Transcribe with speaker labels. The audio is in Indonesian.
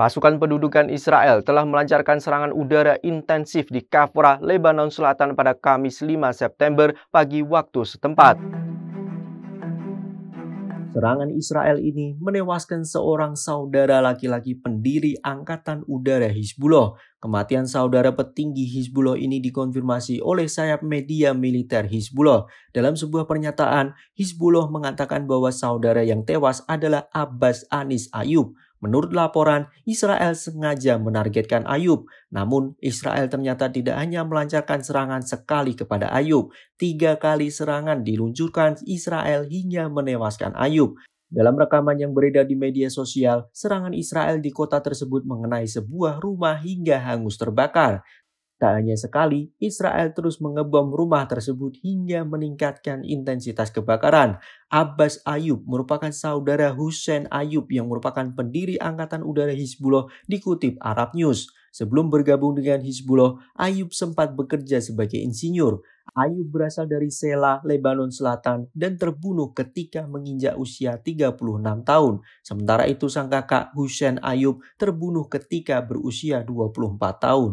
Speaker 1: Pasukan pendudukan Israel telah melancarkan serangan udara intensif di Kafra, Lebanon Selatan pada Kamis 5 September pagi waktu setempat. Serangan Israel ini menewaskan seorang saudara laki-laki pendiri Angkatan Udara Hizbullah. Kematian saudara petinggi Hizbullah ini dikonfirmasi oleh sayap media militer Hizbullah. Dalam sebuah pernyataan, Hizbullah mengatakan bahwa saudara yang tewas adalah Abbas Anis Ayub, Menurut laporan, Israel sengaja menargetkan Ayub. Namun, Israel ternyata tidak hanya melancarkan serangan sekali kepada Ayub. Tiga kali serangan diluncurkan Israel hingga menewaskan Ayub. Dalam rekaman yang beredar di media sosial, serangan Israel di kota tersebut mengenai sebuah rumah hingga hangus terbakar. Tak hanya sekali, Israel terus mengebom rumah tersebut hingga meningkatkan intensitas kebakaran. Abbas Ayub merupakan saudara Hussein Ayub yang merupakan pendiri Angkatan Udara Hizbullah dikutip Arab News. Sebelum bergabung dengan Hizbullah, Ayub sempat bekerja sebagai insinyur. Ayub berasal dari Sela, Lebanon Selatan dan terbunuh ketika menginjak usia 36 tahun. Sementara itu sang kakak Hussein Ayub terbunuh ketika berusia 24 tahun.